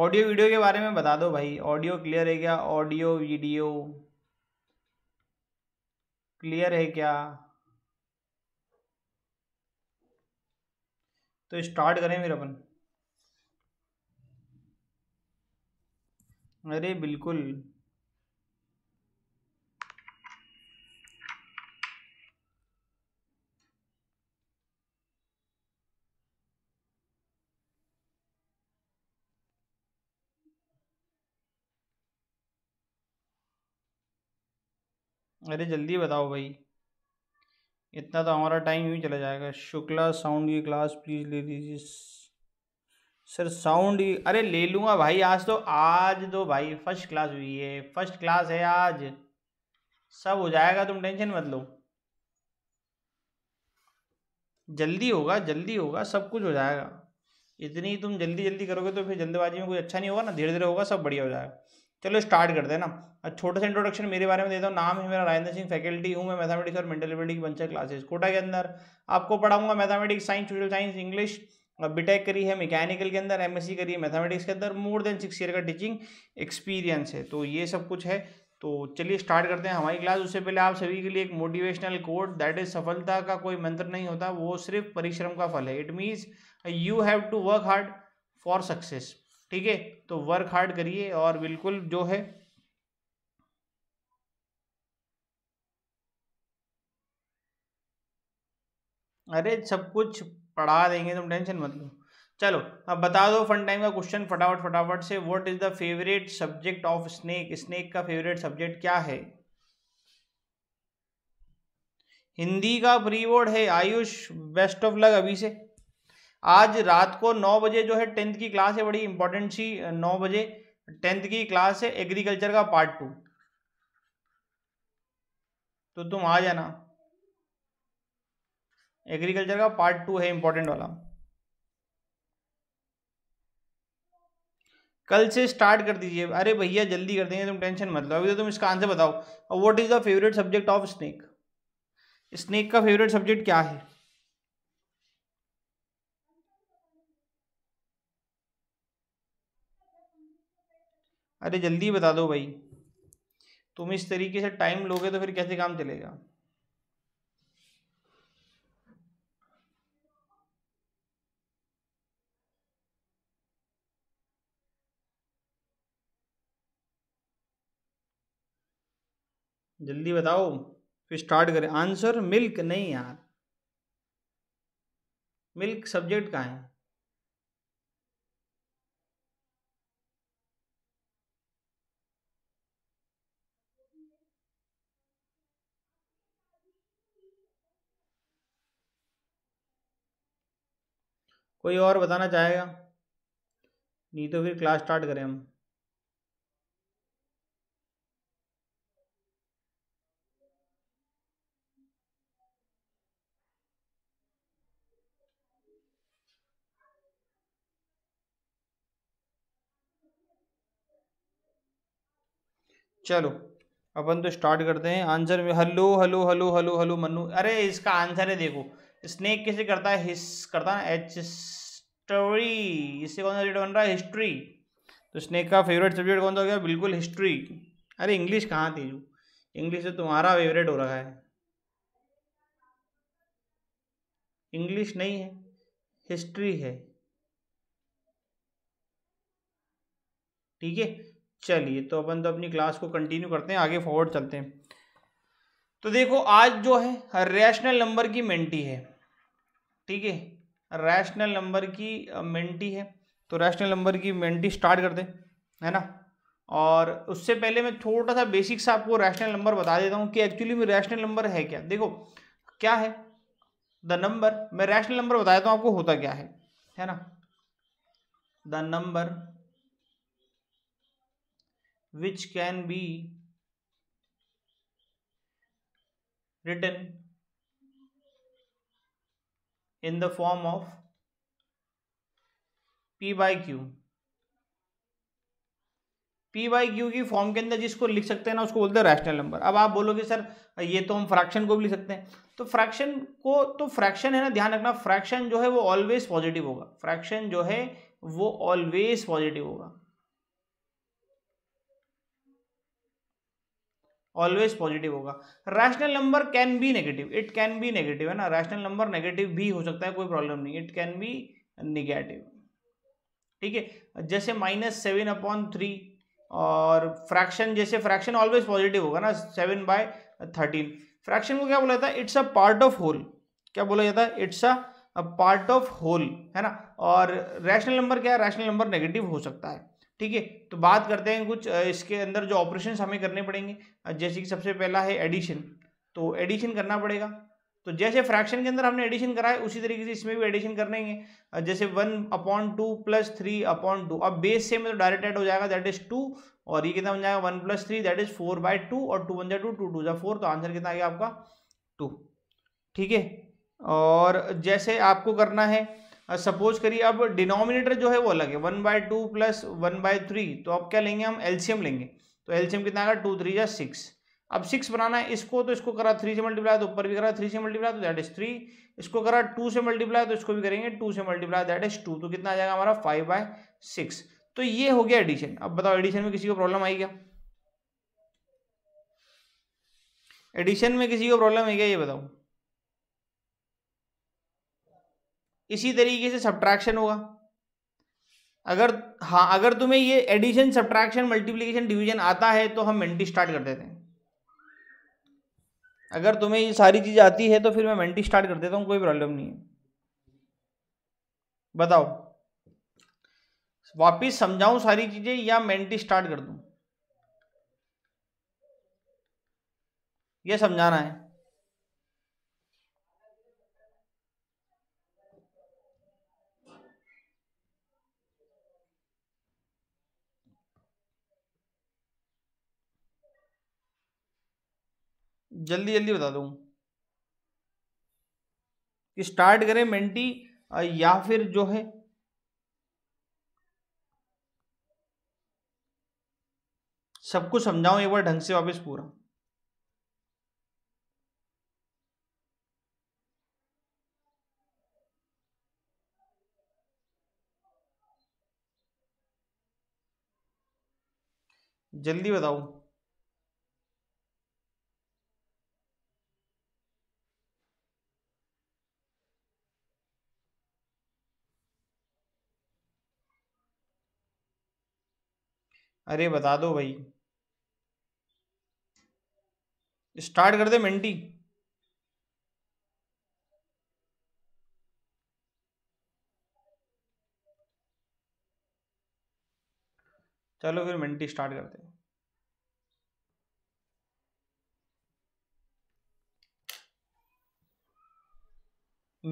audio video के बारे में बता दो भाई ऑडियो क्लियर है क्या ऑडियो वीडियो क्लियर है क्या तो स्टार्ट करें फिर अपन अरे बिल्कुल अरे जल्दी बताओ भाई इतना तो हमारा टाइम ही चला जाएगा शुक्ला साउंड की क्लास प्लीज़ ले लीजिए सर साउंड ही अरे ले लूँगा भाई आज तो आज तो भाई फर्स्ट क्लास हुई है फर्स्ट क्लास है आज सब हो जाएगा तुम टेंशन मत लो जल्दी होगा जल्दी होगा सब कुछ हो जाएगा इतनी तुम जल्दी जल्दी करोगे तो फिर जल्दबाजी में कुछ अच्छा नहीं होगा ना धीरे धीरे होगा सब बढ़िया हो जाएगा चलो स्टार्ट करते हैं ना छोटा सा इंट्रोडक्शन मेरे बारे में देता हूँ नाम है मेरा राजेंद्र सिंह फैकल्टी हूँ मैं मैथमेटिक्स और मेंटल एबिलिटी की बंचर क्लासेस कोटा के अंदर आपको पढ़ाऊंगा mathematics science social science English BTech करी है मैकेनिकल के अंदर एमएससी करी है मैथमेटिक्स के अंदर मोर देन सिक्स ईयर का टीचिंग एक्सपीरियंस है तो ये सब कुछ है तो चलिए स्टार्ट करते हैं हमारी क्लास उससे पहले आप सभी के लिए एक मोटिवेशनल कोड दैट इज सफलता का कोई मंत्र नहीं होता वो सिर्फ परिश्रम का फल है it means you have to work hard for success ठीक है तो वर्क हार्ड करिए और बिल्कुल जो है अरे सब कुछ पढ़ा देंगे तुम टेंशन मत लो चलो अब बता दो फन टाइम का क्वेश्चन फटाफट फटाफट से what is the favourite subject of snake snake का फेवरेट सब्जेक्ट क्या है हिंदी का प्री वर्ड है आयुष बेस्ट ऑफ लक अभी से आज रात को नौ बजे जो है टेंथ की क्लास है बड़ी इंपॉर्टेंट सी नौ बजे टेंथ की क्लास है एग्रीकल्चर का पार्ट टू तो तुम आ जाना एग्रीकल्चर का पार्ट टू है इंपॉर्टेंट वाला कल से स्टार्ट कर दीजिए अरे भैया जल्दी कर देंगे तुम टेंशन मत लो अभी तो तुम इसका आंसर बताओ what is the favourite subject of snake snake का फेवरेट सब्जेक्ट क्या है अरे जल्दी बता दो भाई तुम इस तरीके से टाइम लोगे तो फिर कैसे काम चलेगा जल्दी बताओ फिर स्टार्ट करें आंसर मिल्क नहीं यार मिल्क सब्जेक्ट का है कोई और बताना चाहेगा नहीं तो फिर क्लास स्टार्ट करें हम चलो अपन तो स्टार्ट करते हैं आंसर में hello hello hello hello hello Manu अरे इसका आंसर है देखो स्नेक कैसे करता है हिस करता है एच स्टोरी इससे कौन सा सब्जेक्ट बन रहा है हिस्ट्री तो स्नेक का फेवरेट सब्जेक्ट कौन सा हो गया बिल्कुल हिस्ट्री अरे इंग्लिश कहाँ थी इंग्लिश तो तुम्हारा फेवरेट हो रहा है इंग्लिश नहीं है हिस्ट्री है ठीक है चलिए तो अपन तो अपनी क्लास को कंटिन्यू करते हैं आगे फॉरवर्ड चलते हैं तो देखो आज जो है रैशनल नंबर की मेंटी है ठीक है रैशनल नंबर की मेंटी है तो रैशनल नंबर की मेंटी स्टार्ट कर दें है ना और उससे पहले मैं थोड़ा सा बेसिक सा आपको रैशनल नंबर बता देता हूँ कि एक्चुअली में रैशनल नंबर है क्या देखो क्या है द नंबर मैं रैशनल नंबर बता देता हूँ आपको होता क्या है है ना the number which can be written in the form of P by Q P by Q की फॉर्म के अंदर जिसको लिख सकते हैं ना उसको बोलते हैं रैशनल नंबर अब आप बोलोगे सर ये तो हम फ्रैक्शन को भी लिख सकते हैं तो फ्रैक्शन को तो फ्रैक्शन है ना ध्यान रखना फ्रैक्शन जो है वो ऑलवेज पॉजिटिव होगा फ्रैक्शन जो है वो ऑलवेज पॉजिटिव होगा ऑलवेज पॉजिटिव होगा rational number can be negative it can be negative है ना रैशनल नंबर नेगेटिव भी हो सकता है कोई प्रॉब्लम नहीं इट कैन बी निगेटिव ठीक है जैसे माइनस सेवन अपॉन थ्री और फ्रैक्शन जैसे फ्रैक्शन ऑलवेज पॉजिटिव होगा ना सेवन बाय थर्टीन फ्रैक्शन को क्या बोला जाता है it's a part of whole क्या बोला जाता है it's a part of whole है ना और रैशनल नंबर क्या है रैशनल नंबर नेगेटिव हो सकता है ठीक है तो बात करते हैं कुछ इसके अंदर जो ऑपरेशन हमें करने पड़ेंगे जैसे कि सबसे पहला है एडिशन तो एडिशन करना पड़ेगा तो जैसे फ्रैक्शन के अंदर हमने एडिशन कराया उसी तरीके से इसमें भी एडिशन करने हैं जैसे one upon two plus three upon two अब बेस सेम है तो डायरेक्ट एड हो जाएगा दैट इज टू और ये कितना बन जाएगा one plus three that is four by two और टू वन जाए टू टू टू जै फोर तो आंसर कितना आ गया आपका टू ठीक है और जैसे आपको करना है सपोज करिए अब डिनोमिनेटर जो है वो अलग है one by two plus one by three तो अब क्या लेंगे हम एल्शियम लेंगे तो एल्शियम कितना आएगा टू थ्री या सिक्स अब सिक्स बनाना है इसको तो इसको करा थ्री से मल्टीप्लाई तो ऊपर भी करा थ्री से मल्टीप्लाई तो दैट इज थ्री इसको करा टू से मल्टीप्लाई तो इसको भी करेंगे टू से मल्टीप्लाई दैट इज टू तो कितना आ जाएगा हमारा फाइव बाय सिक्स तो ये हो गया एडिशन अब बताओ एडिशन में किसी को प्रॉब्लम आई क्या एडिशन में किसी को प्रॉब्लम है क्या ये बताऊँ इसी तरीके से सब्ट्रैक्शन होगा अगर हाँ अगर तुम्हें ये एडिशन सब्ट्रैक्शन मल्टीप्लिकेशन डिवीजन आता है तो हम मेंटी स्टार्ट कर देते हैं अगर तुम्हें ये सारी चीज़ आती है तो फिर मैं मेंटी स्टार्ट कर देता हूँ कोई प्रॉब्लम नहीं है बताओ वापिस समझाऊ सारी चीज़ें या मेंटी स्टार्ट कर दूँ यह समझाना है जल्दी जल्दी बता दूँ कि स्टार्ट करें मेंटी या फिर जो है सबको समझाऊं एक बार ढंग से वापस पूरा जल्दी बताऊं अरे बता दो भाई स्टार्ट कर दे मिनटी चलो फिर मिंटी स्टार्ट करते हैं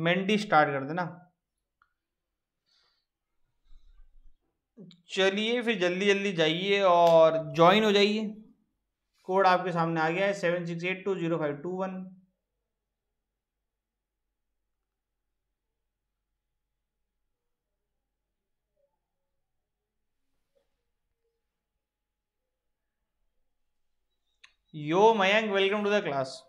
मेंटी स्टार्ट कर देना चलिए फिर जल्दी जल्दी जाइए और ज्वाइन हो जाइए कोड आपके सामने आ गया है seven six eight two zero five two one yo Mayank welcome to the class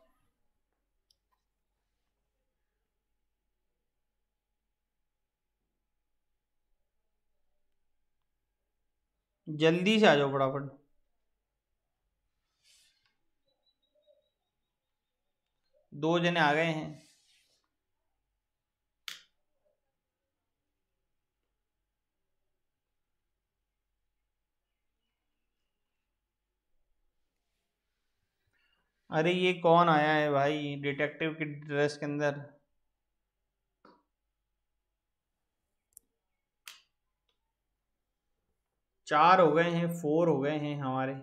जल्दी से आ जाओ फटाफट दो जने आ गए हैं अरे ये कौन आया है भाई डिटेक्टिव की ड्रेस के अंदर चार हो गए हैं फोर हो गए हैं हमारे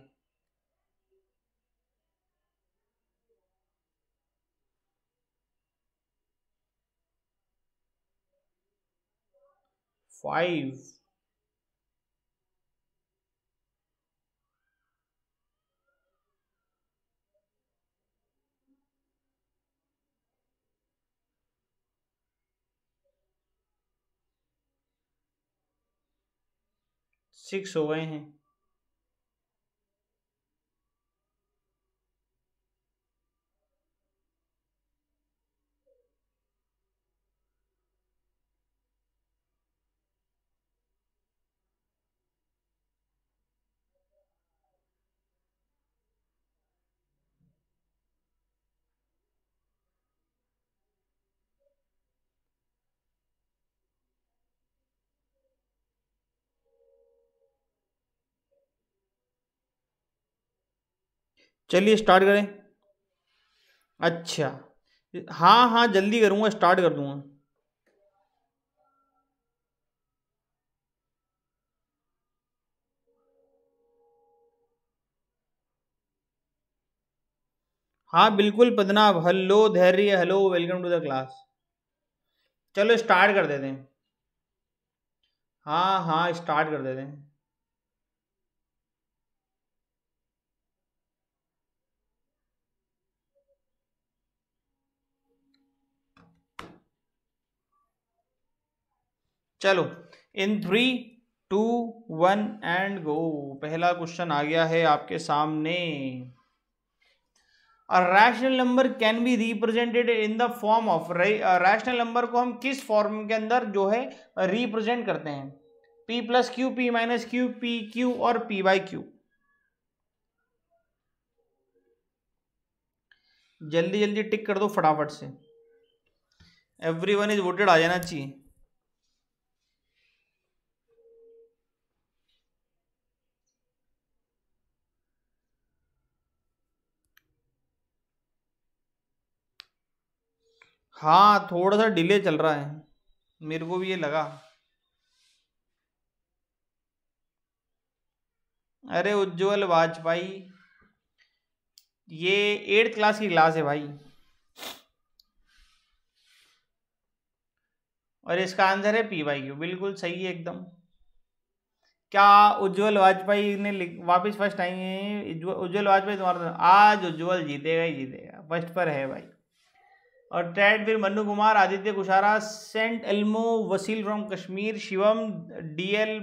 फाइव सिक्स हो गए हैं चलिए स्टार्ट करें अच्छा हाँ हाँ जल्दी करूँगा स्टार्ट कर दूँगा हाँ बिल्कुल Padnab hello Dhairya hello welcome to the class चलो स्टार्ट कर देते हैं हाँ हाँ स्टार्ट कर देते हैं चलो in three two one and go पहला क्वेश्चन आ गया है आपके सामने rational number can be represented in the form of rational number को हम किस फॉर्म के अंदर जो है रिप्रेजेंट करते हैं P plus Q P minus Q P Q और पी बाई क्यू जल्दी जल्दी टिक कर दो फटाफट से एवरी वन इज वोटेड आ जाना चाहिए हाँ थोड़ा सा डिले चल रहा है मेरे को भी ये लगा अरे उज्जवल वाजपेयी ये एट्थ क्लास की क्लास है भाई और इसका आंसर है पी वाई क्यू बिल्कुल सही है एकदम क्या उज्जवल वाजपेयी ने वापस फर्स्ट आई है उज्जवल वाजपेयी तुम्हारा आज उज्जवल जीतेगा ही जीतेगा फर्स्ट पर है भाई और फिर मन्नू कुमार आदित्य कुशारा सेंट एल्मो वसील फ्रॉम कश्मीर शिवम डीएल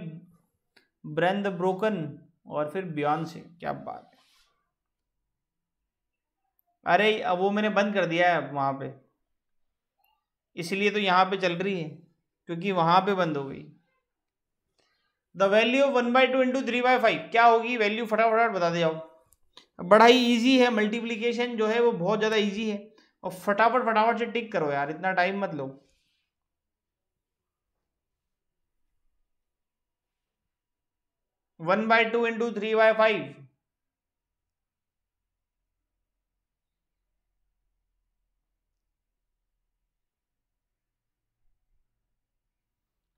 ब्रेंद ब्रोकन और फिर बियॉन से क्या बात है अरे अब वो मैंने बंद कर दिया है अब वहाँ पे इसलिए तो यहाँ पे चल रही है क्योंकि वहाँ पे बंद हो गई the value one by two into three by five क्या होगी वैल्यू फटाफट दे जाओ बड़ा ही ईजी है मल्टीप्लीकेशन जो है वो बहुत ज़्यादा ईजी है और फटाफट फटाफट से टिक करो यार इतना टाइम मत लो one by two into three by five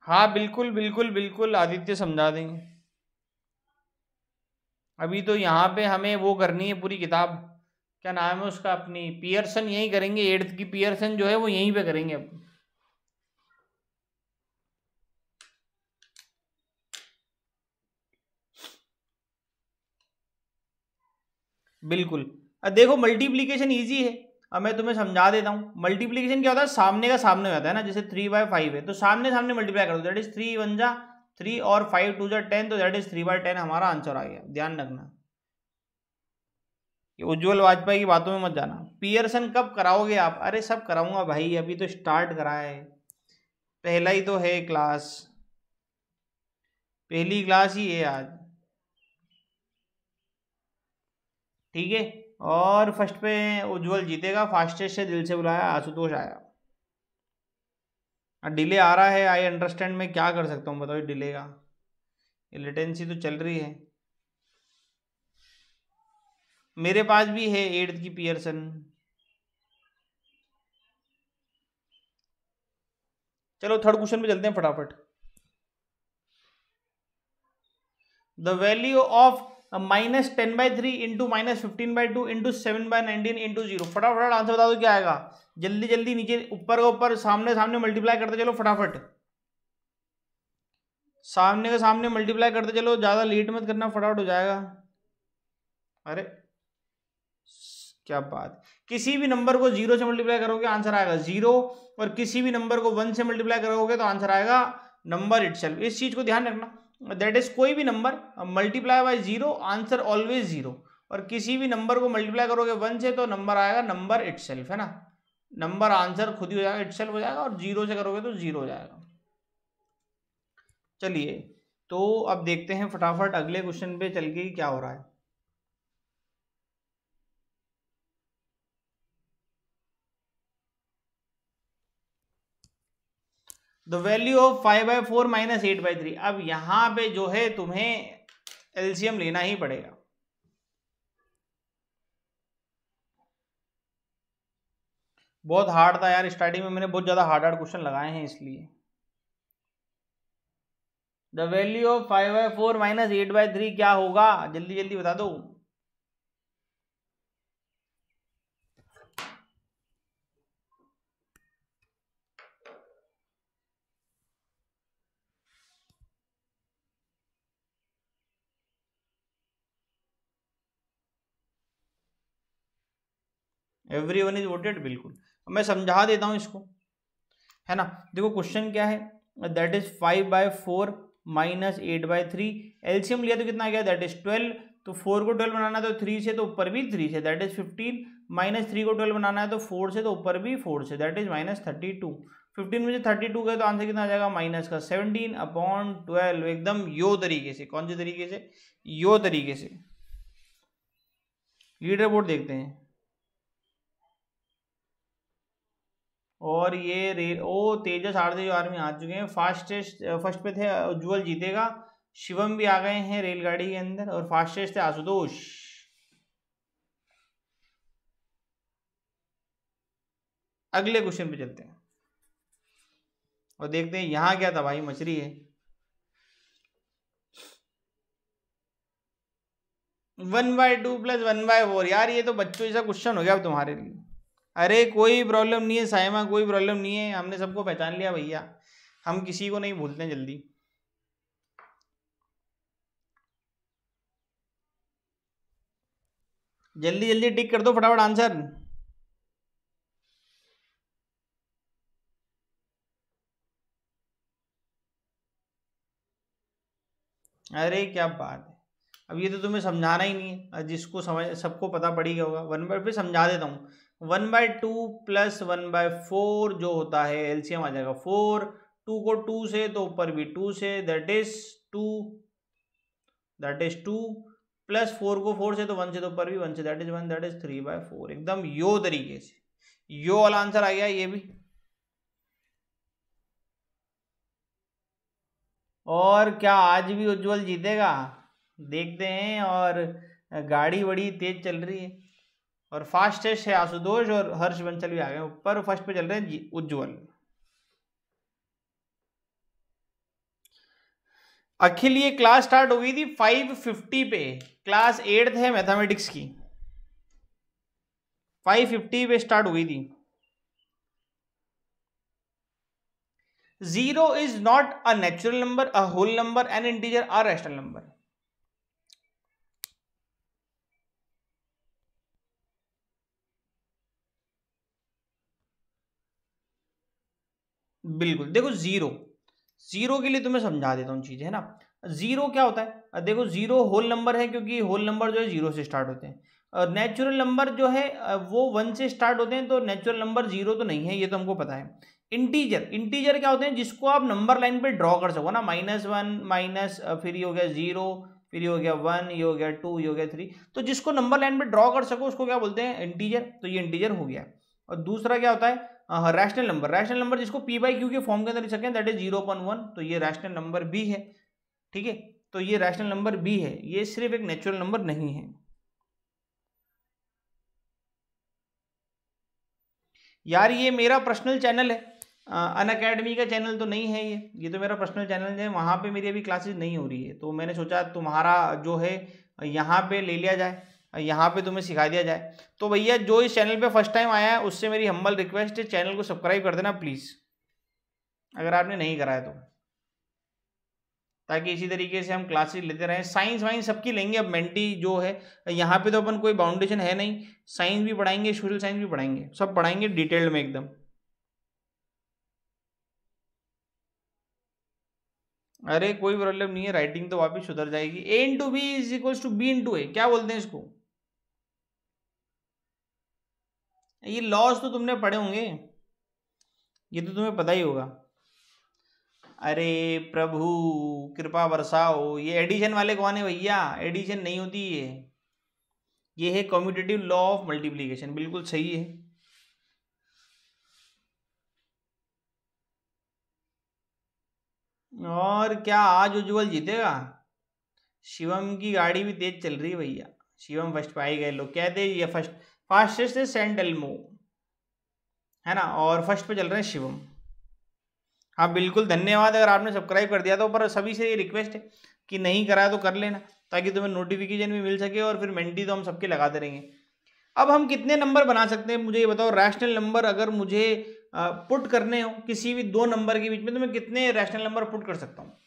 हाँ बिल्कुल बिल्कुल बिल्कुल आदित्य समझा देंगे अभी तो यहाँ पे हमें वो करनी है पूरी किताब क्या नाम है उसका अपनी पियर्सन यहीं करेंगे एट्थ की पियर्सन जो है वो यहीं पे करेंगे अब बिल्कुल देखो मल्टीप्लीकेशन ईजी है अब मैं तुम्हें समझा देता हूँ मल्टीप्लीकेशन क्या होता है सामने का सामने होता है ना जैसे थ्री बाय फाइव है तो सामने सामने मल्टीप्लाई कर दैट इज थ्री वन जा थ्री और फाइव टू जा टेन तो that is three by ten हमारा आंसर आ गया ध्यान रखना उज्ज्वल वाजपेयी की बातों में मत जाना पियर्सन कब कराओगे आप अरे सब कराऊंगा भाई अभी तो स्टार्ट करा है पहला ही तो है क्लास पहली क्लास ही है आज ठीक है और फर्स्ट पे उज्ज्वल जीतेगा फास्टेस्ट से दिल से बुलाया आशुतोष आया डिले हाँ, आ रहा है आई अंडरस्टैंड मैं क्या कर सकता हूँ बताओ डिले का लेटेंसी तो चल रही है मेरे पास भी है एट्थ की पियर्सन चलो थर्ड क्वेश्चन पे चलते हैं फटाफट the value of minus ten by three into minus fifteen by two into seven by nineteen into zero फटाफट आंसर बता दो क्या आएगा जल्दी जल्दी नीचे ऊपर का ऊपर सामने सामने मल्टीप्लाई करते चलो फटाफट सामने के सामने मल्टीप्लाई करते चलो ज़्यादा लेट मत करना फटाफट हो जाएगा अरे क्या बात किसी भी नंबर को जीरो से मल्टीप्लाई करोगे आंसर आएगा जीरो और किसी भी नंबर को वन से मल्टीप्लाई करोगे तो आंसर आएगा नंबर इट इस चीज़ को ध्यान रखना दैट इज कोई भी number multiply by zero answer always zero और किसी भी नंबर को मल्टीप्लाई करोगे वन से तो नंबर आएगा नंबर इट है ना नंबर आंसर खुद ही हो जाएगा इट हो जाएगा और जीरो से करोगे तो जीरो हो जाएगा चलिए तो अब देखते हैं फटाफट अगले क्वेश्चन पे चल के क्या हो रहा है the value of five by four minus eight by three अब यहां पे जो है तुम्हें एल्शियम लेना ही पड़ेगा बहुत हार्ड था यार स्टार्टिंग में मैंने बहुत ज़्यादा हार्ड हार्ड क्वेश्चन लगाए हैं इसलिए the value of five by four minus eight by three क्या होगा जल्दी जल्दी बता दो एवरी वन इज वोटेड बिल्कुल मैं समझा देता हूँ इसको है ना देखो क्वेश्चन क्या है that is five by four minus eight by three LCM लिया तो कितना आ गया दैट इज ट्वेल्व तो फोर को ट्वेल्व बनाना है तो थ्री से तो ऊपर भी थ्री से that is fifteen minus three को ट्वेल्व बनाना है तो फोर से तो ऊपर भी फोर से that is minus thirty two fifteen में से थर्टी टू गए तो आंसर कितना आ जाएगा माइनस का सेवनटीन अपॉन ट्वेल्व एकदम यो तरीके से कौन से तरीके से यो तरीके से लीडर बोर्ड देखते हैं और ये रे ओ तेजस आठ जो आर्मी आ चुके हैं फास्टेस्ट फर्स्ट पे थे उज्ज्वल जीतेगा शिवम भी आ गए हैं रेलगाड़ी के अंदर और फास्टेस्ट थे आशुतोष अगले क्वेश्चन पे चलते हैं और देखते हैं यहां क्या तबाही मच रही है one by two plus one by four यार ये तो बच्चों जैसा क्वेश्चन हो गया अब तुम्हारे लिए अरे कोई प्रॉब्लम नहीं है साइमा कोई प्रॉब्लम नहीं है हमने सबको पहचान लिया भैया हम किसी को नहीं भूलते जल्दी जल्दी जल्दी टिक कर दो फटाफट आंसर अरे क्या बात है अब ये तो तुम्हें समझाना ही नहीं है जिसको समझ सबको पता पड़ ही होगा वन बार फिर समझा देता हूँ one by two plus one by four जो होता है एलसीएम आ जाएगा फोर टू को टू से तो ऊपर भी टू से that is two that is two plus four को फोर से तो वन से तो ऊपर भी वन से that is one that is three by four एकदम यो तरीके से यो वाला आंसर आ गया ये भी और क्या आज भी उज्जवल जीतेगा देखते हैं और गाड़ी बड़ी तेज चल रही है और फास्टेस्ट है आशुतोष और हर्ष हर्षवंशल भी आ गए ऊपर फर्स्ट पे चल रहे हैं उज्जवल अखिल ये क्लास स्टार्ट हो गई थी 550 पे क्लास एट है मैथमेटिक्स की 550 पे स्टार्ट हुई थी zero is not a natural number a whole number and integer a rational number बिल्कुल देखो जीरो जीरो के लिए तुम्हें तो समझा देता हूँ चीज़ है ना जीरो क्या होता है देखो जीरो होल नंबर है क्योंकि होल नंबर जो है जीरो से स्टार्ट होते हैं और नेचुरल नंबर जो है वो वन से स्टार्ट होते हैं तो नेचुरल नंबर जीरो तो नहीं है ये तो हमको पता है इंटीजर इंटीजर क्या होते हैं जिसको आप नंबर लाइन पर ड्रॉ कर सको ना माइनस वन माइनस फिर ये हो गया जीरो फिर ये हो गया वन ये हो गया टू ये हो गया थ्री तो जिसको नंबर लाइन पर ड्रॉ कर सको उसको क्या बोलते हैं इंटीजर तो ये इंटीजर हो गया और दूसरा क्या होता है रैशनल नंबर रैशनल नंबर जिसको पी बाई क्यू के फॉर्म के अंदर लिख सकते हैं that is zero point one तो ये रैशनल नंबर बी है ठीक है तो ये रैशनल नंबर बी है ये सिर्फ एक नेचुरल नंबर नहीं है यार ये मेरा पर्सनल चैनल है अन अकेडमी का चैनल तो नहीं है ये ये तो मेरा पर्सनल चैनल है वहाँ पे मेरी अभी क्लासेस नहीं हो रही है तो मैंने सोचा तुम्हारा जो है यहाँ पे ले लिया जाए यहाँ पे तुम्हें सिखा दिया जाए तो भैया जो इस चैनल पे फर्स्ट टाइम आया है उससे मेरी हम्बल रिक्वेस्ट है चैनल को सब्सक्राइब कर देना प्लीज़ अगर आपने नहीं कराया तो ताकि इसी तरीके से हम क्लासेस लेते रहें साइंस वाइंस सबकी लेंगे अब मेंटी जो है यहाँ पे तो अपन कोई बाउंडेशन है नहीं साइंस भी पढ़ाएंगे सोशल साइंस भी पढ़ाएंगे सब पढ़ाएंगे डिटेल्ड में एकदम अरे कोई प्रॉब्लम नहीं है राइटिंग तो वापस सुधर जाएगी A into B is equals to B into A क्या बोलते हैं इसको ये लॉज तो तुमने पढ़े होंगे ये तो तुम्हें पता ही होगा अरे प्रभु कृपा बरसाओ ये एडिशन वाले कौन है भैया एडिशन नहीं होती ये ये है कॉम्पिटेटिव लॉ ऑफ मल्टीप्लीकेशन बिल्कुल सही है और क्या आज उज्जवल जीतेगा शिवम की गाड़ी भी तेज चल रही है भैया शिवम फर्स्ट पाए गए लोग कहते ये first fastest is saint Elmo है ना और फर्स्ट पे चल रहे हैं शिवम हाँ बिल्कुल धन्यवाद अगर आपने सब्सक्राइब कर दिया तो पर सभी से ये रिक्वेस्ट है कि नहीं कराया तो कर लेना ताकि तुम्हें नोटिफिकेशन भी मिल सके और फिर मेंटी तो हम सबके लगाते रहेंगे अब हम कितने नंबर बना सकते हैं मुझे ये बताओ रैशनल नंबर अगर मुझे पुट करने हो किसी भी दो नंबर के बीच में तो मैं कितने रैशनल नंबर पुट कर सकता हूँ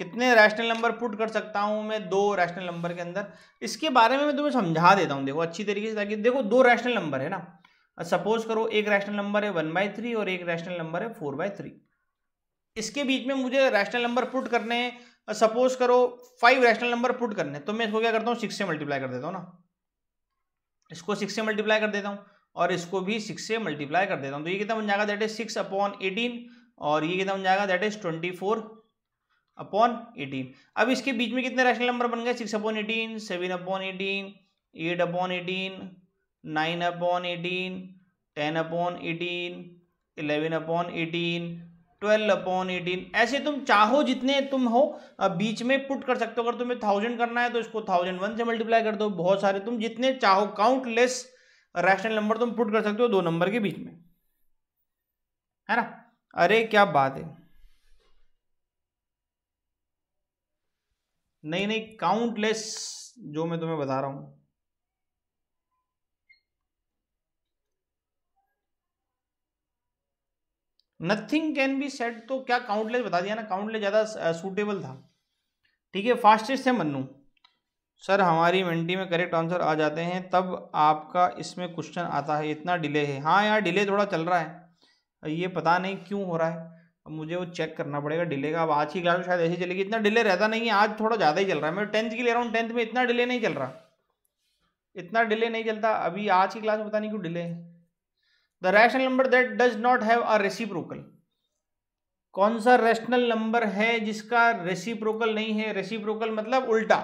कितने रैशनल नंबर पुट कर सकता हूँ मैं दो रैशनल नंबर के अंदर इसके बारे में मैं तुम्हें समझा देता हूँ देखो अच्छी तरीके से ताकि देखो दो रैशनल नंबर है ना सपोज करो एक रैशनल नंबर है वन बाई थ्री और एक रैशनल नंबर है फोर बाई थ्री इसके बीच में मुझे रैशनल नंबर पुट करने हैं सपोज करो फाइव रैशनल नंबर पुट करने तो मैं इसको क्या करता हूँ सिक्स से मल्टीप्लाई कर देता हूँ ना इसको सिक्स से मल्टीप्लाई कर देता हूँ और इसको भी सिक्स से मल्टीप्लाई कर देता हूँ तो ये कितना बन जाएगा that is six upon eighteen और ये कितना बन जाएगा that is twenty four upon eighteen अब इसके बीच में कितने रैशनल नंबर बन गए six upon eighteen seven upon eighteen eight upon eighteen nine upon eighteen ten upon eighteen eleven upon eighteen twelve upon eighteen ऐसे तुम चाहो जितने तुम हो बीच में पुट कर सकते हो अगर तुम्हें थाउजेंड करना है तो इसको थाउजेंड वन से मल्टीप्लाई कर दो बहुत सारे तुम जितने चाहो काउंटलेस रैशनल नंबर तुम पुट कर सकते हो दो नंबर के बीच में है ना अरे क्या बात है नहीं नहीं काउंटलेस जो मैं तुम्हें बता रहा हूं नथिंग कैन बी सेट तो क्या काउंटलेस बता दिया ना काउंटलेस ज़्यादा सूटेबल था ठीक है फास्टेस्ट है मन्नू सर हमारी मंडी में करेक्ट आंसर आ जाते हैं तब आपका इसमें क्वेश्चन आता है इतना डिले है हाँ यार डिले थोड़ा चल रहा है ये पता नहीं क्यों हो रहा है अब मुझे वो चेक करना पड़ेगा डिले का अब आज की क्लास में शायद ऐसी चलेगी इतना डिले रहता नहीं है आज थोड़ा ज़्यादा ही चल रहा है मैं टेंथ की ले रहा हूँ टेंथ में इतना डिले नहीं चल रहा इतना डिले नहीं चलता अभी आज की क्लास में पता नहीं क्यों delay the rational number that does not have a reciprocal कौन सा रैशनल नंबर है जिसका रेसिप्रोकल नहीं है रेसिप्रोकल मतलब उल्टा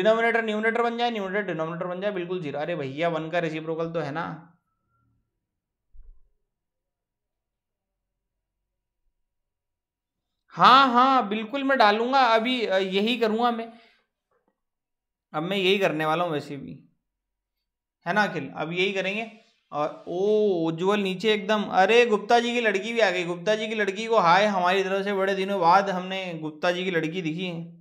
डिनोमिनेटर न्यूमिनेटर बन जाए न्यूमिनेटर डिनोमिनेटर बन जाए बिल्कुल जीरो अरे भैया वन का रेसिप्रोकल तो है ना हाँ हाँ बिल्कुल मैं डालूंगा अभी यही करूँगा मैं अब मैं यही करने वाला हूँ वैसे भी है ना अखिल अब यही करेंगे और ओ उज्ज्वल नीचे एकदम अरे गुप्ता जी की लड़की भी आ गई गुप्ता जी की लड़की को हाय हमारी तरफ से बड़े दिनों बाद हमने गुप्ता जी की लड़की दिखी है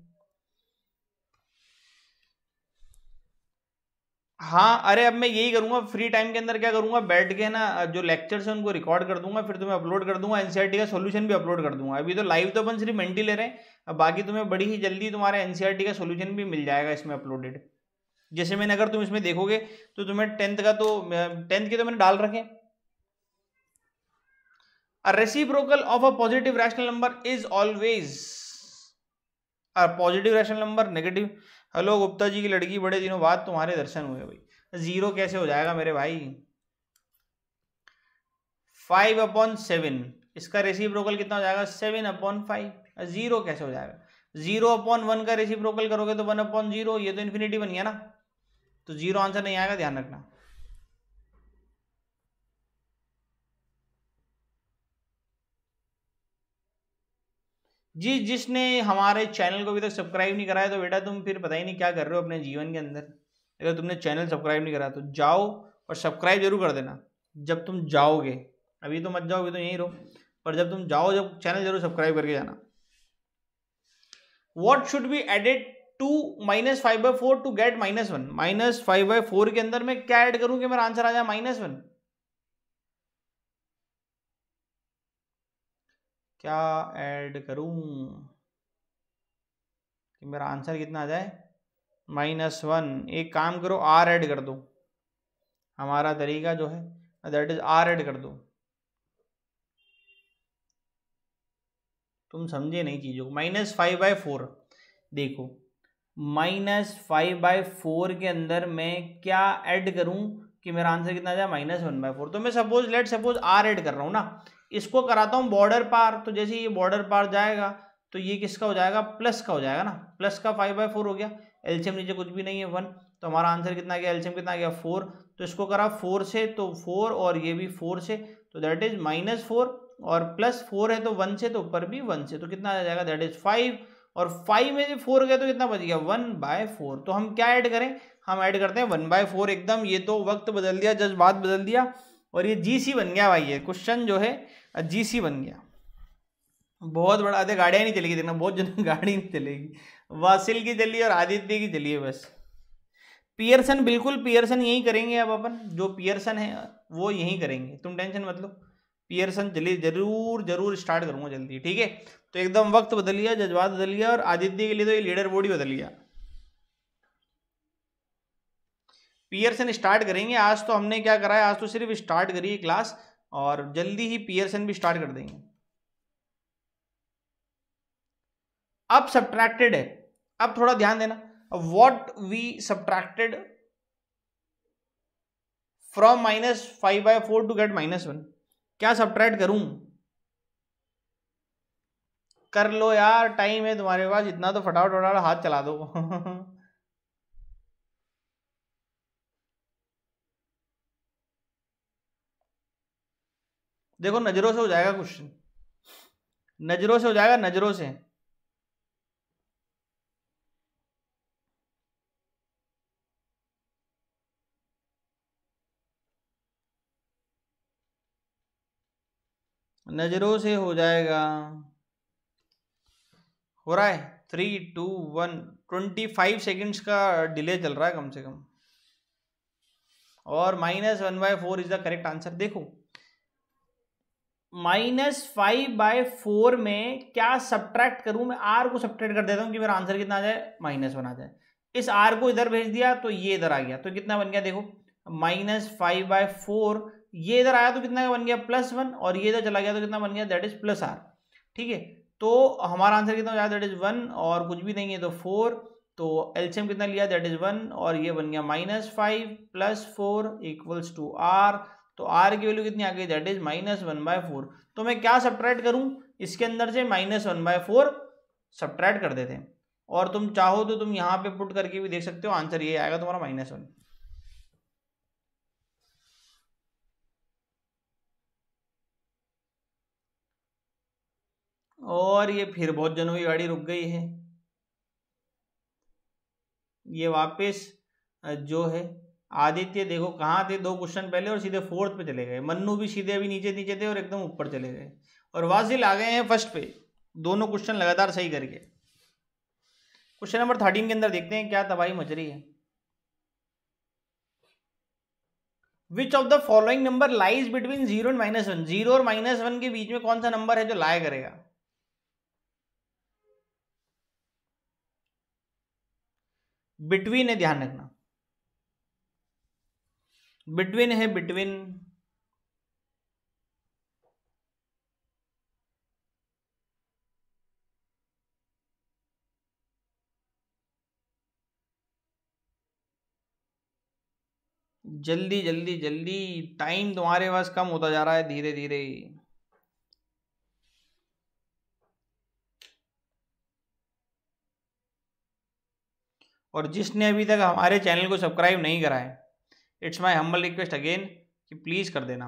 हाँ अरे अब मैं यही करूंगा फ्री टाइम के अंदर क्या करूंगा बैठ के ना जो लेक्चर्स हैं उनको रिकॉर्ड कर दूंगा फिर तुम्हें अपलोड कर दूंगा एनसीईआरटी e का सॉल्यूशन भी अपलोड कर दूंगा अभी तो लाइव तो अपन सिर्फ मेंटी ले रहे हैं बाकी तुम्हें बड़ी ही जल्दी तुम्हारे एनसीईआरटी e का सोल्यूशन भी मिल जाएगा इसमें अपलोडेड जैसे मैंने अगर तुम इसमें देखोगे तो तुम्हें टेंथ का तो टेंथ के तो मैंने डाल रखे reciprocal of a positive rational number is always positive rational number negative hello Gupta ji की लड़की बड़े दिनों बाद तुम्हारे दर्शन हुए भाई जीरो कैसे हो जाएगा मेरे भाई फाइव अपॉन सेवन इसका रेसिप्रोकल कितना हो जाएगा सेवन अपॉन फाइव जीरो कैसे हो जाएगा जीरो अपॉन वन का रेसिप्रोकल करोगे तो वन अपॉन जीरो ये तो इन्फिनिटी बन गया ना तो जीरो आंसर नहीं आएगा ध्यान रखना जी जिसने हमारे चैनल को अभी तक सब्सक्राइब नहीं कराया तो बेटा तुम फिर पता ही नहीं क्या कर रहे हो अपने जीवन के अंदर अगर तुमने चैनल सब्सक्राइब नहीं करा तो जाओ और सब्सक्राइब जरूर कर देना जब तुम जाओगे अभी तो मत जाओ अभी तो यहीं रहो पर जब तुम जाओ जब चैनल जरूर सब्सक्राइब करके जाना what should be added to minus five by four to get minus one minus five by four के अंदर मैं क्या ऐड करूं कि मेरा आंसर आ जाए माइनस वन क्या ऐड करूं कि मेरा आंसर कितना आ जाए माइनस वन एक काम करो आर ऐड कर दो हमारा तरीका जो है दैट इज आर ऐड कर दो तुम समझे नहीं चीज़ों को माइनस फाइव बाय फोर देखो माइनस फाइव बाय फोर के अंदर मैं क्या ऐड करूं कि मेरा आंसर कितना आ जाए माइनस वन बाय फोर तो मैं suppose let suppose R add कर रहा हूं ना इसको कराता हूँ बॉर्डर पार तो जैसे ये बॉर्डर पार जाएगा तो ये किसका हो जाएगा प्लस का हो जाएगा ना प्लस का फाइव बाई फोर हो गया एल्शियम नीचे कुछ भी नहीं है वन तो हमारा आंसर कितना गया एल्शियम कितना गया फोर तो इसको करा फोर से तो फोर और ये भी फोर से तो दैट इज माइनस फोर और प्लस फोर है तो वन से तो ऊपर भी वन से तो कितना आ जाएगा दैट इज फाइव और फाइव में से फोर गया तो कितना बच गया वन बाय फोर तो हम क्या ऐड करें हम ऐड करते हैं वन बाय फोर एकदम ये तो वक्त बदल दिया जज्बात बदल दिया और ये जी सी बन गया भाई ये क्वेश्चन जो है जी सी बन गया बहुत बड़ा अरे गाड़ियाँ नहीं चलेगी देखना बहुत जन गाड़ी नहीं चलेगी वासिल की चली और आदित्य की चली है बस पियर्सन बिल्कुल पियर्सन यही करेंगे अब अपन जो पियर्सन है वो यही करेंगे तुम टेंशन मत लो पियर्सन चलिए जरूर जरूर स्टार्ट करूँगा जल्दी ठीक है तो एकदम वक्त बदल गया जज्बात बदल गया और आदित्य के लिए तो ये लीडर बोर्ड ही बदल गया पियर्सन स्टार्ट करेंगे आज तो हमने क्या करा है आज तो सिर्फ स्टार्ट करी है क्लास और जल्दी ही पियर्सन भी स्टार्ट कर देंगे अब सब्ट्रैक्टेड है अब थोड़ा ध्यान देना what we subtracted from minus five by four to get minus one क्या सब्ट्रैक्ट करूं कर लो यार टाइम है तुम्हारे पास इतना तो फटाफट फटाफट हाथ चला दो देखो नज़रों से हो जाएगा क्वेश्चन नज़रों से हो जाएगा नज़रों से नज़रों से हो जाएगा हो रहा है three two one twenty five seconds का डिले चल रहा है कम से कम और minus one by four is the correct answer देखो माइनस फाइव बाय फोर में क्या सब्ट्रैक्ट करूं मैं आर को सब्ट्रैक्ट कर देता हूं कि मेरा आंसर कितना आ जाए माइनस वन आ जाए इस आर को इधर भेज दिया तो ये इधर आ गया तो कितना बन गया देखो माइनस फाइव बाय फोर ये इधर आया तो कितना बन गया प्लस वन और ये इधर चला गया तो कितना बन गया दैट इज प्लस आर ठीक है तो हमारा आंसर कितना हो जाएगा दैट इज वन और कुछ भी नहीं है तो फोर तो एल्शियम कितना लिया दैट इज वन और ये बन गया minus five plus four equals to R तो आर की वैल्यू कितनी आ गई that is minus one by four तो मैं क्या सब्ट्रैक्ट करूं इसके अंदर से minus one by four subtract कर देते हैं और तुम चाहो तो तुम यहां पे पुट करके भी देख सकते हो आंसर ये आएगा तुम्हारा माइनस वन और ये फिर बहुत जनों की गाड़ी रुक गई है ये वापस जो है आदित्य देखो कहाँ थे दो क्वेश्चन पहले और सीधे फोर्थ पे चले गए मन्नू भी सीधे अभी नीचे नीचे थे और एकदम ऊपर चले गए और वाजिल आ गए हैं फर्स्ट पे दोनों क्वेश्चन लगातार सही करके क्वेश्चन नंबर थर्टीन के अंदर देखते हैं क्या तबाही मच रही है which of the following number lies between zero and minus one zero और माइनस वन के बीच में कौन सा नंबर है जो लाया करेगा बिटवीन है ध्यान रखना बिटवीन है बिटवीन जल्दी जल्दी जल्दी टाइम तुम्हारे पास कम होता जा रहा है धीरे धीरे और जिसने अभी तक हमारे चैनल को सब्सक्राइब नहीं करा है it's my humble request again कि प्लीज़ कर देना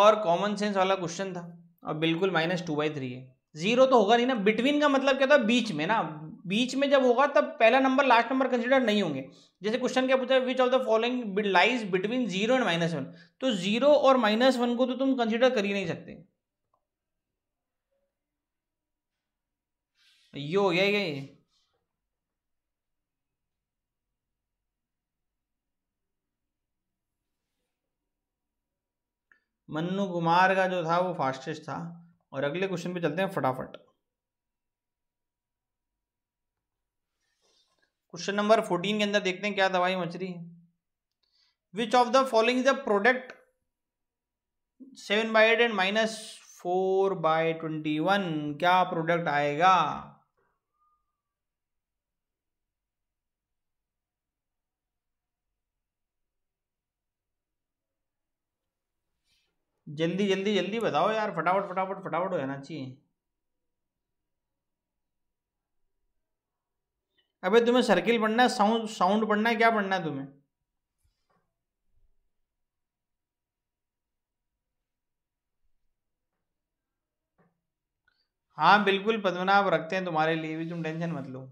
और कॉमन सेंस वाला क्वेश्चन था और बिल्कुल माइनस टू बाई थ्री है जीरो तो होगा नहीं ना बिटवीन का मतलब क्या था बीच में ना बीच में जब होगा तब पहला नंबर लास्ट नंबर कंसिडर नहीं होंगे जैसे क्वेश्चन क्या पूछा which of the following lies between zero and minus one तो जीरो और माइनस वन को तो तुम कंसिडर कर ही नहीं सकते ये हो गया ये मन्नू कुमार का जो था वो फास्टेस्ट था और अगले क्वेश्चन पे चलते हैं फटाफट क्वेश्चन नंबर फोर्टीन के अंदर देखते हैं क्या दवाई मच रही है which of the following the product seven by eight and minus four by twenty one क्या प्रोडक्ट आएगा जल्दी जल्दी जल्दी बताओ यार फटाफट फटाफट फटाफट हो जाना चाहिए अबे तुम्हें सर्किल पढ़ना है साउंड साउंड पढ़ना है क्या पढ़ना है तुम्हें हाँ बिल्कुल पद्मनाभ रखते हैं तुम्हारे लिए भी तुम टेंशन मत लो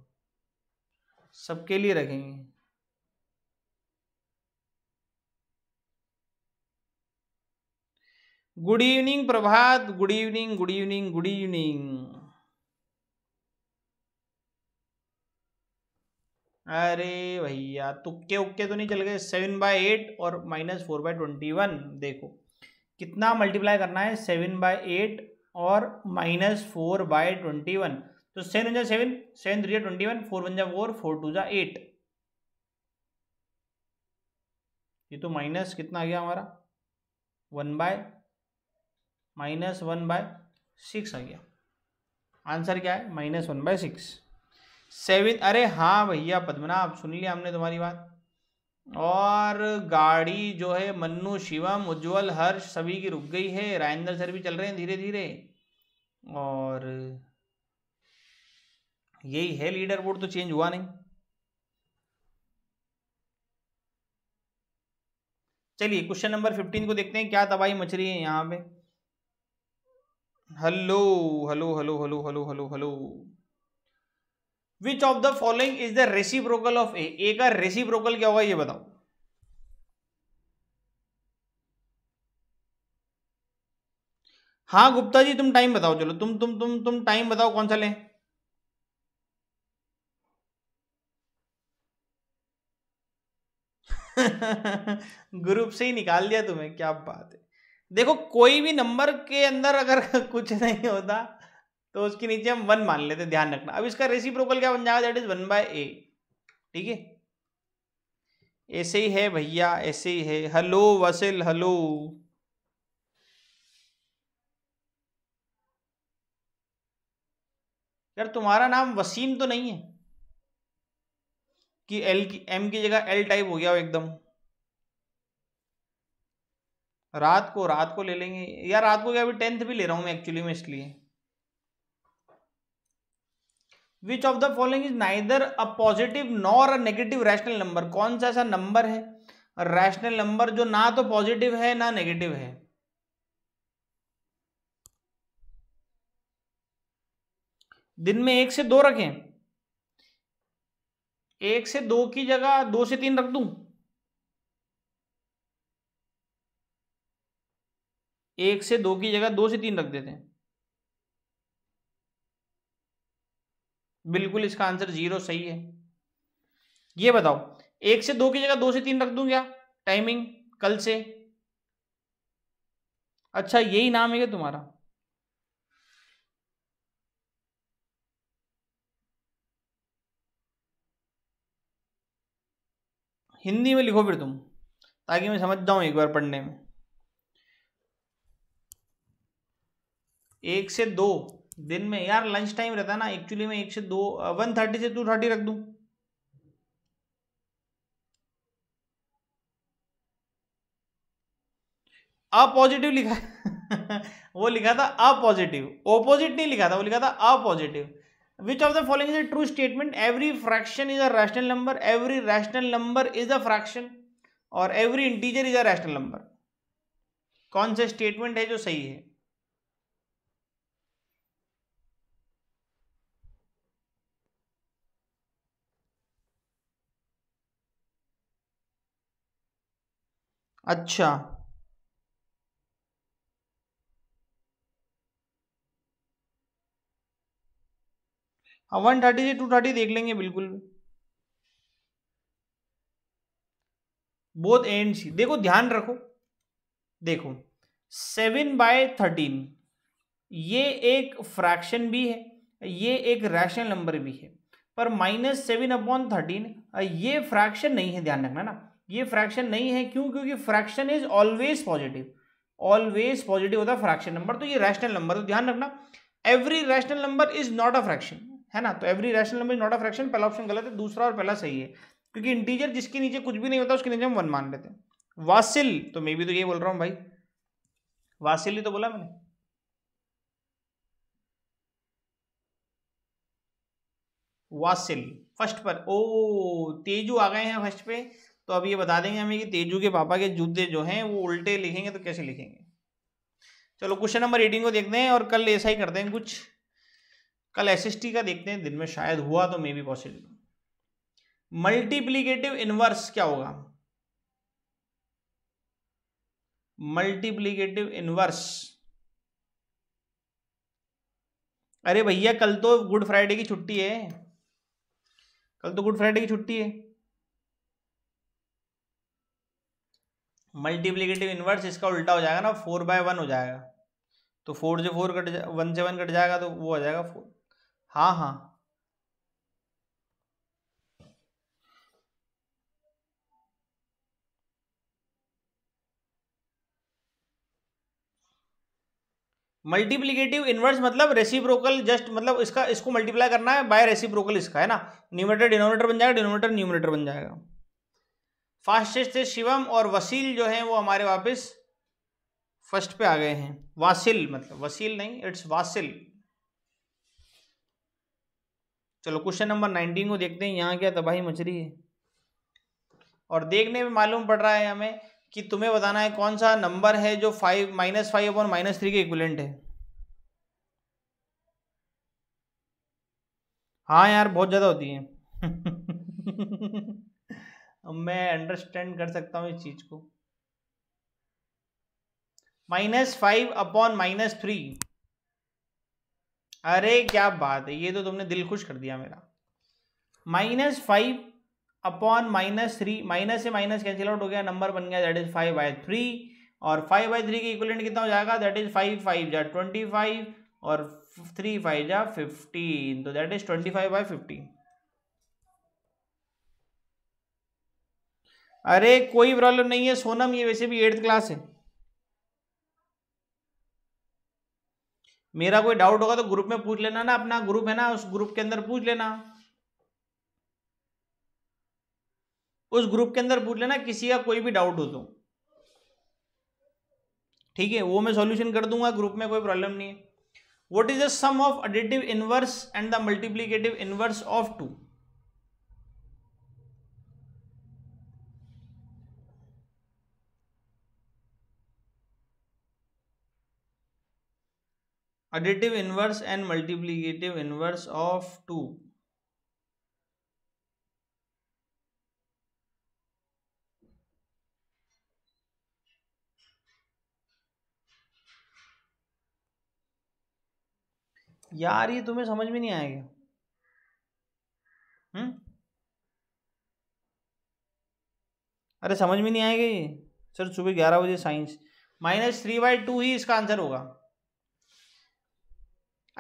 सबके लिए रखेंगे good evening Prabhat good evening good evening good evening अरे भैया तुक्के उक्के तो नहीं चल गए सेवन बाय एट और minus four by twenty one देखो कितना मल्टीप्लाई करना है सेवन बाय एट और minus four by twenty one तो सेवन वन जा seven seven three twenty one four one जा फोर फोर टू जा एट ये तो माइनस कितना आ गया हमारा one bye minus one by six आ गया आंसर क्या है minus one by six seven अरे हाँ भैया पद्मनाभ सुन लिया हमने तुम्हारी बात और गाड़ी जो है मन्नू शिवम उज्जवल हर्ष सभी की रुक गई है राजेंद्र सर भी चल रहे हैं धीरे धीरे और यही है लीडर बोर्ड तो चेंज हुआ नहीं चलिए क्वेश्चन नंबर फिफ्टीन को देखते हैं क्या तबाही मच रही है यहाँ पे hello hello hello hello hello hello hello which of the following is the reciprocal of a a का रेसिप्रोकल क्या होगा ये बताओ हाँ गुप्ता जी तुम टाइम बताओ चलो तुम तुम तुम तुम टाइम बताओ कौन सा ले ग्रुप से ही निकाल दिया तुम्हें क्या बात है देखो कोई भी नंबर के अंदर अगर कुछ नहीं होता तो उसके नीचे हम वन मान लेते ध्यान रखना अब इसका रेसिप्रोकल क्या बन जाएगा that is one by a ठीक है ऐसे ही है भैया ऐसे ही है हेलो वसिल हेलो यार तुम्हारा नाम वसीम तो नहीं है कि एल की एम की जगह एल टाइप हो गया हो एकदम रात को रात को ले लेंगे या रात को क्या अभी टेंथ भी ले रहा हूँ मैं एक्चुअली में इसलिए which of the following is neither a positive nor a negative rational number कौन सा ऐसा नंबर है रैशनल नंबर जो ना तो पॉजिटिव है ना नेगेटिव है दिन में एक से दो रखें एक से दो की जगह दो से तीन रख दूं एक से दो की जगह दो से तीन रख देते हैं बिल्कुल इसका आंसर जीरो सही है ये बताओ एक से दो की जगह दो से तीन रख दूं क्या टाइमिंग कल से अच्छा यही नाम है क्या तुम्हारा हिंदी में लिखो फिर तुम ताकि मैं समझ जाऊं एक बार पढ़ने में एक से दो दिन में यार लंच टाइम रहता ना एक्चुअली मैं एक से दो वन थर्टी से टू थर्टी रख दूँ अपॉजिटिव लिखा वो लिखा था अपॉजिटिव ओपोजिट नहीं लिखा था वो लिखा था a positive which of the following is a true statement every fraction is a rational number every rational number is a fraction और every integer is a rational number कौन सा स्टेटमेंट है जो सही है अच्छा वन हाँ, थर्टी से टू थर्टी देख लेंगे बिल्कुल बोथ एंड सी देखो ध्यान रखो देखो सेवन बाय थर्टीन ये एक फ्रैक्शन भी है ये एक रैशनल नंबर भी है पर माइनस सेवन अपॉन थर्टीन ये फ्रैक्शन नहीं है ध्यान रखना ना ये फ्रैक्शन नहीं है क्यों क्योंकि fraction is always positive always positive होता है फ्रैक्शन नंबर तो ये रैशनल नंबर तो ध्यान रखना every rational number is not a fraction है ना तो every rational number is not a fraction पहला ऑप्शन गलत है दूसरा और पहला सही है क्योंकि इंटीजर जिसके नीचे कुछ भी नहीं होता उसके नीचे हम वन मान लेते हैं वासिल तो मैं भी तो ये बोल रहा हूँ भाई वासिल ही तो बोला मैंने वासिल फर्स्ट पर ओ तेजू आ गए हैं फर्स्ट पे तो अब ये बता देंगे हमें कि तेजू के पापा के जूते जो हैं वो उल्टे लिखेंगे तो कैसे लिखेंगे चलो क्वेश्चन नंबर एटीन को देखते हैं और कल ऐसा ही करते हैं कुछ कल एस का देखते हैं दिन में शायद हुआ तो maybe possible multiplicative inverse क्या होगा मल्टीप्लीकेटिव इनवर्स अरे भैया कल तो गुड फ्राइडे की छुट्टी है कल तो गुड फ्राइडे की छुट्टी है मल्टीप्लीकेटिव इन्वर्स इसका उल्टा हो जाएगा ना फोर बाय वन हो जाएगा तो फोर जो फोर कट जा वन से वन कट जाएगा तो वो हो जाएगा फोर हाँ हाँ मल्टीप्लीकेटिव इन्वर्स मतलब रेसिप्रोकल जस्ट मतलब इसका इसको मल्टीप्लाई करना है बाय रेसिप्रोकल इसका है ना न्यूमेटर डिनोमेटर बन जाएगा डिनोमेटर न्यूमिनेटर बन जाएगा फास्टेस्ट थे शिवम और वसील जो हैं वो हमारे वापस फर्स्ट पे आ गए हैं वासिल मतलब वसील नहीं इट्स वासिल चलो क्वेश्चन नंबर नाइनटीन को देखते हैं यहाँ क्या तबाही मच रही है और देखने में मालूम पड़ रहा है हमें कि तुम्हें बताना है कौन सा नंबर है जो five minus five upon minus three के इक्विलेंट है हाँ यार बहुत ज़्यादा होती है मैं अंडरस्टैंड कर सकता हूँ इस चीज को minus five upon minus three अरे क्या बात है ये तो तुमने दिल खुश कर दिया मेरा minus five upon minus three minus से माइनस कैंसिल आउट हो गया नंबर बन गया that is five by three और फाइव बाई थ्री के इक्वलेंट कितना हो जाएगा दैट इज फाइव फाइव जा ट्वेंटी फाइव और थ्री फाइव जा फिफ्टीन तो that is twenty five by fifteen अरे कोई प्रॉब्लम नहीं है सोनम ये वैसे भी एट्थ क्लास है मेरा कोई डाउट होगा तो ग्रुप में पूछ लेना ना अपना ग्रुप है ना उस ग्रुप के अंदर पूछ लेना उस ग्रुप के अंदर पूछ लेना किसी का कोई भी डाउट हो तो ठीक है वो मैं सॉल्यूशन कर दूंगा ग्रुप में कोई प्रॉब्लम नहीं है what is the sum of additive inverse and the multiplicative inverse of two additive inverse and multiplicative inverse of 2 यार ये तुम्हें समझ में नहीं आएगा हम्म अरे समझ में नहीं आएगा ये सर सुबह ग्यारह बजे science minus three by two ही इसका आंसर होगा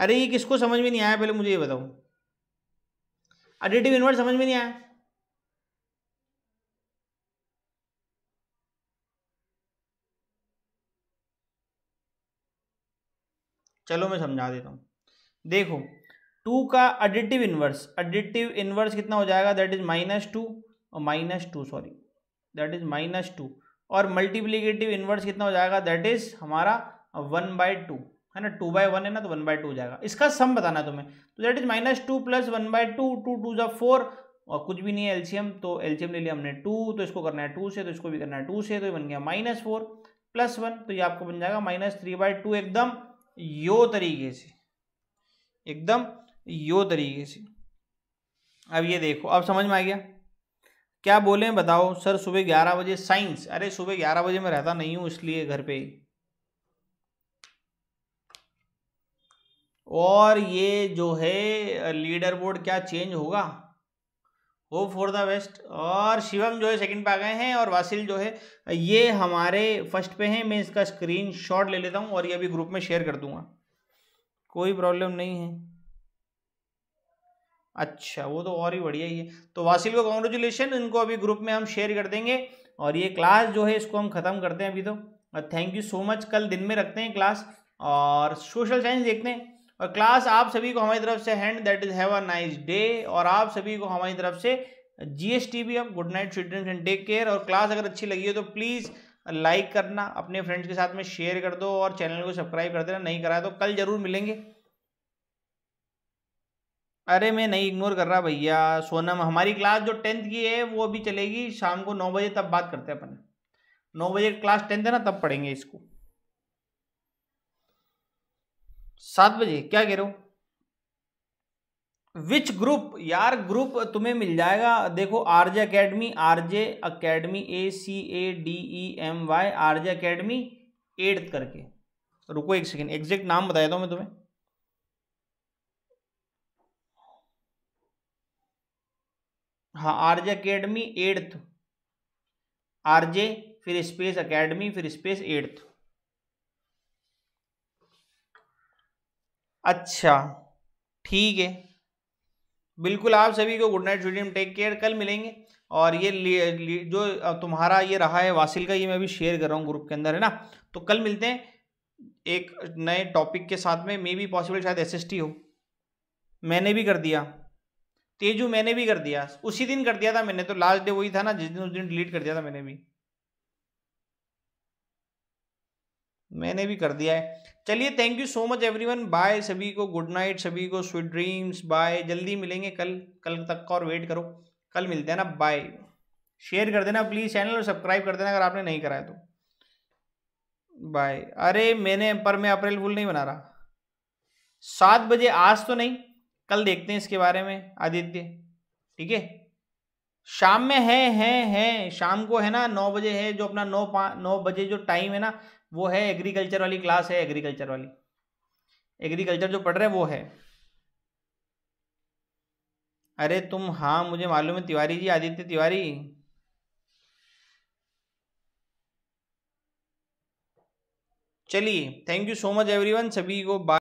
अरे ये किसको समझ में नहीं आया पहले मुझे ये बताओ एडिटिव इन्वर्स समझ में नहीं आया चलो मैं समझा देता हूं देखो टू का एडिटिव इन्वर्स एडिटिव इन्वर्स कितना हो जाएगा दैट इज माइनस टू और minus two sorry that is minus two और मल्टीप्लीकेटिव इन्वर्स कितना हो जाएगा दैट इज हमारा वन बाय टू है ना टू बाय वन है ना तो वन बाय टू जाएगा इसका सम बताना है तुम्हें तो that is minus two plus one by two two two जब फोर और कुछ भी नहीं है एलसीएम तो एलसीएम ले लिया हमने टू तो इसको करना है टू से तो इसको भी करना है टू से तो ये बन गया माइनस फोर प्लस वन तो ये आपको बन जाएगा माइनस थ्री बाई टू एकदम यो तरीके से एकदम यो तरीके से अब ये देखो अब समझ में आ गया क्या बोले बताओ सर सुबह ग्यारह बजे साइंस अरे सुबह ग्यारह बजे मैं रहता नहीं हूँ इसलिए घर ही और ये जो है लीडर बोर्ड क्या चेंज होगा होप फॉर द बेस्ट और शिवम जो है सेकंड पे आ गए हैं और वासिल जो है ये हमारे फर्स्ट पे हैं मैं इसका स्क्रीन शॉट ले लेता हूँ और ये अभी ग्रुप में शेयर कर दूंगा कोई प्रॉब्लम नहीं है अच्छा वो तो और ही बढ़िया ही है तो वासिल को कॉन्ग्रेचुलेशन इनको अभी ग्रुप में हम शेयर कर देंगे और ये क्लास जो है इसको हम ख़त्म करते हैं अभी तो थैंक यू सो मच कल दिन में रखते हैं क्लास और सोशल साइंस देखते हैं और क्लास आप सभी को हमारी तरफ से hand that is have a nice day और आप सभी को हमारी तरफ से जीएसटी भी हम good night sweet and take care और क्लास अगर अच्छी लगी हो तो प्लीज़ लाइक करना अपने फ्रेंड्स के साथ में शेयर कर दो और चैनल को सब्सक्राइब कर देना नहीं कराया तो कल जरूर मिलेंगे अरे मैं नहीं इग्नोर कर रहा भैया सोनम हमारी क्लास जो टेंथ की है वो अभी चलेगी शाम को नौ बजे तब बात करते हैं अपन नौ बजे क्लास टेंथ है ना तब पढ़ेंगे इसको सात बजे क्या कह रहे हो विच ग्रुप यार ग्रुप तुम्हें मिल जाएगा देखो RJ Academy RJ Academy A C A D E M Y RJ Academy eighth करके रुको एक सेकेंड एग्जैक्ट नाम बताया था मैं तुम्हें हाँ आरजे अकेडमी एट्थ आरजे फिर स्पेस अकेडमी फिर स्पेस एट्थ अच्छा ठीक है बिल्कुल आप सभी को good night student take care कल मिलेंगे और ये ली, ली, जो तुम्हारा ये रहा है वासिल का ये मैं भी शेयर कर रहा हूँ ग्रुप के अंदर है ना तो कल मिलते हैं एक नए टॉपिक के साथ में मे बी पॉसिबल शायद एस हो मैंने भी कर दिया तेजू मैंने भी कर दिया उसी दिन कर दिया था मैंने तो लास्ट डे वही था ना जिस दिन उस दिन डिलीट कर दिया था मैंने भी मैंने भी कर दिया है चलिए thank you so much everyone bye सभी को गुड नाइट सभी को स्वीट ड्रीम्स बाय जल्दी मिलेंगे कल कल तक का और वेट करो कल मिलते हैं ना बाय शेयर कर देना प्लीज़ चैनल और सब्सक्राइब कर देना अगर आपने नहीं कराया तो बाय अरे मैंने पर मैं अप्रैल फुल नहीं बना रहा सात बजे आज तो नहीं कल देखते हैं इसके बारे में आदित्य ठीक है शाम में है है है शाम को है ना नौ बजे है जो अपना नौ पाँच नौ बजे जो टाइम है ना वो है एग्रीकल्चर वाली क्लास है एग्रीकल्चर वाली एग्रीकल्चर जो पढ़ रहे वो है अरे तुम हाँ मुझे मालूम है तिवारी जी आदित्य तिवारी चलिए thank you so much everyone सभी को बाय